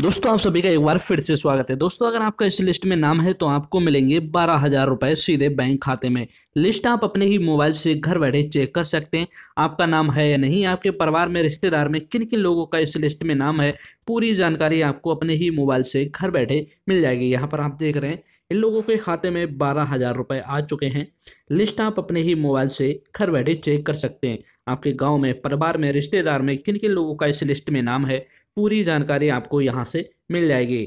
दोस्तों आप सभी का एक बार फिर से स्वागत है दोस्तों अगर आपका इस लिस्ट में नाम है तो आपको मिलेंगे बारह हज़ार रुपए सीधे बैंक खाते में लिस्ट आप अपने ही मोबाइल से घर बैठे चेक कर सकते हैं आपका नाम है या नहीं आपके परिवार में रिश्तेदार में किन किन लोगों का इस लिस्ट में नाम है पूरी जानकारी आपको अपने ही मोबाइल से घर बैठे मिल जाएगी यहाँ पर आप देख रहे हैं इन लोगों के खाते में बारह हज़ार रुपए आ चुके हैं लिस्ट आप अपने ही मोबाइल से घर बैठे चेक कर सकते हैं आपके गांव में परिवार में रिश्तेदार में किन किन लोगों का इस लिस्ट में नाम है पूरी जानकारी आपको यहाँ से मिल जाएगी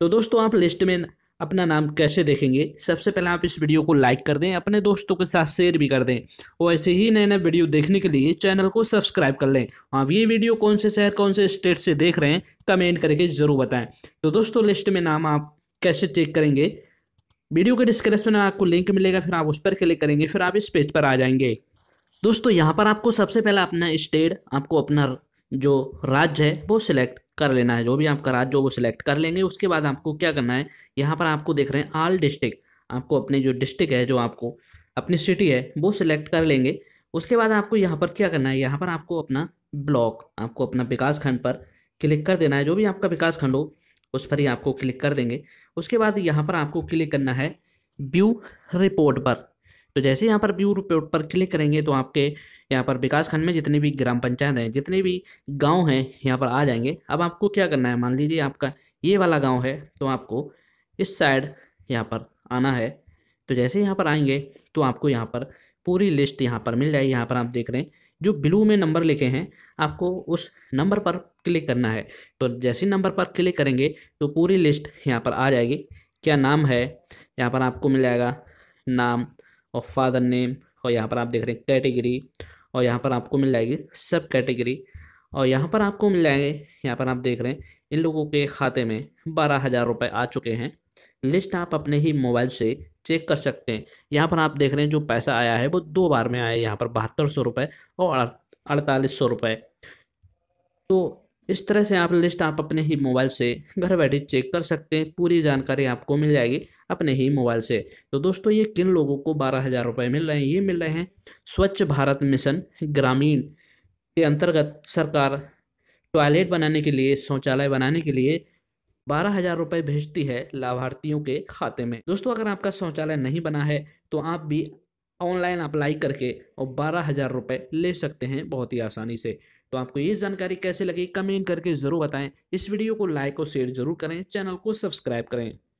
तो दोस्तों आप लिस्ट में अपना नाम कैसे देखेंगे सबसे पहले आप इस वीडियो को लाइक कर दें अपने दोस्तों के साथ शेयर भी कर दें और ऐसे ही नए नए वीडियो देखने के लिए चैनल को सब्सक्राइब कर लें आप ये वीडियो कौन से शहर कौन से स्टेट से देख रहे हैं कमेंट करके ज़रूर बताएं तो दोस्तों लिस्ट में नाम आप कैसे चेक करेंगे वीडियो के डिस्क्रिप्शन में आपको लिंक मिलेगा फिर आप उस पर क्लिक करेंगे फिर आप इस पेज पर आ जाएंगे दोस्तों यहाँ पर आपको सबसे पहले अपना स्टेट आपको अपना जो राज्य है वो सिलेक्ट कर लेना है जो भी आपका राज्य हो वो सिलेक्ट कर लेंगे उसके बाद आपको क्या करना है यहाँ पर आपको देख रहे हैं आल डिस्ट्रिक्ट आपको अपने जो डिस्ट्रिक्ट है जो आपको अपनी सिटी है वो सिलेक्ट कर लेंगे उसके बाद आपको यहाँ पर क्या करना है यहाँ पर आपको अपना ब्लॉक आपको अपना विकास खंड पर क्लिक कर देना है जो भी आपका विकास खंड हो उस पर ही आपको क्लिक कर देंगे उसके बाद यहाँ पर आपको क्लिक करना है व्यू रिपोर्ट पर तो जैसे यहाँ पर व्यू रिपोर्ट पर क्लिक करेंगे तो आपके यहाँ पर विकास खंड में जितने भी ग्राम पंचायत हैं जितने भी गाँव हैं यहाँ पर आ जाएंगे अब आपको क्या करना है मान लीजिए आपका ये वाला गाँव है तो आपको इस साइड यहाँ पर आना है तो जैसे यहाँ पर आएंगे तो आपको यहाँ पर पूरी लिस्ट यहाँ पर मिल जाएगी यहाँ पर आप देख रहे हैं जो ब्लू में नंबर लिखे हैं आपको उस नंबर पर क्लिक करना है तो जैसे नंबर पर क्लिक करेंगे तो पूरी लिस्ट यहाँ पर आ जाएगी क्या नाम है यहाँ पर आपको मिल जाएगा नाम और फादर नेम और यहाँ पर आप देख रहे हैं कैटेगरी और यहाँ पर आपको मिल जाएगी सब कैटेगरी और यहाँ पर आपको मिल जाएंगे यहाँ पर आप देख रहे हैं इन लोगों के खाते में बारह हज़ार रुपये आ चुके हैं लिस्ट आप अपने ही मोबाइल से चेक कर सकते हैं यहाँ पर आप देख रहे हैं जो पैसा आया है वो दो बार में आया है यहाँ पर बहत्तर सौ रुपये और अड़तालीस सौ रुपये तो इस तरह से आप लिस्ट आप अपने ही मोबाइल से घर बैठे चेक कर सकते हैं पूरी जानकारी आपको मिल जाएगी अपने ही मोबाइल से तो दोस्तों ये किन लोगों को बारह हज़ार रुपये मिल रहे हैं ये मिल रहे हैं स्वच्छ भारत मिशन ग्रामीण के अंतर्गत सरकार टॉयलेट बनाने के लिए शौचालय बनाने के लिए बारह हजार रुपये भेजती है लाभार्थियों के खाते में दोस्तों अगर आपका शौचालय नहीं बना है तो आप भी ऑनलाइन अप्लाई करके और बारह हज़ार रुपये ले सकते हैं बहुत ही आसानी से तो आपको ये जानकारी कैसे लगी कमेंट करके ज़रूर बताएं इस वीडियो को लाइक और शेयर जरूर करें चैनल को सब्सक्राइब करें